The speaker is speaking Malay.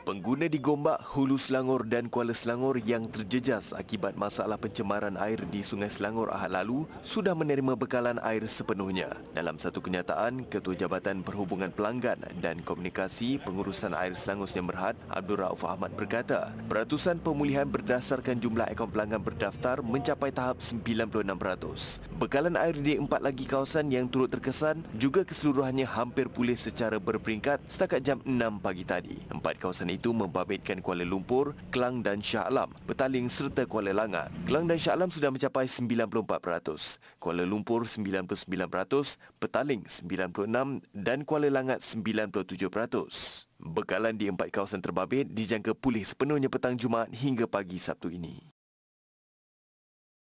Pengguna di Gombak, Hulu Selangor dan Kuala Selangor yang terjejas akibat masalah pencemaran air di Sungai Selangor ahad lalu sudah menerima bekalan air sepenuhnya. Dalam satu kenyataan, Ketua Jabatan Perhubungan Pelanggan dan Komunikasi Pengurusan Air Selangor Sdn Bhd Abdul Rauf Ahmad berkata, peratusan pemulihan berdasarkan jumlah ekon pelanggan berdaftar mencapai tahap 96%. Bekalan air di empat lagi kawasan yang turut terkesan juga keseluruhannya hampir pulih secara berperingkat setakat jam 6 pagi tadi. Empat kawasan itu membabitkan Kuala Lumpur, Kelang dan Shah Alam, Petaling serta Kuala Langat. Kelang dan Shah Alam sudah mencapai 94%, Kuala Lumpur 99%, Petaling 96% dan Kuala Langat 97%. Bekalan di empat kawasan terbabit dijangka pulih sepenuhnya petang Jumaat hingga pagi Sabtu ini.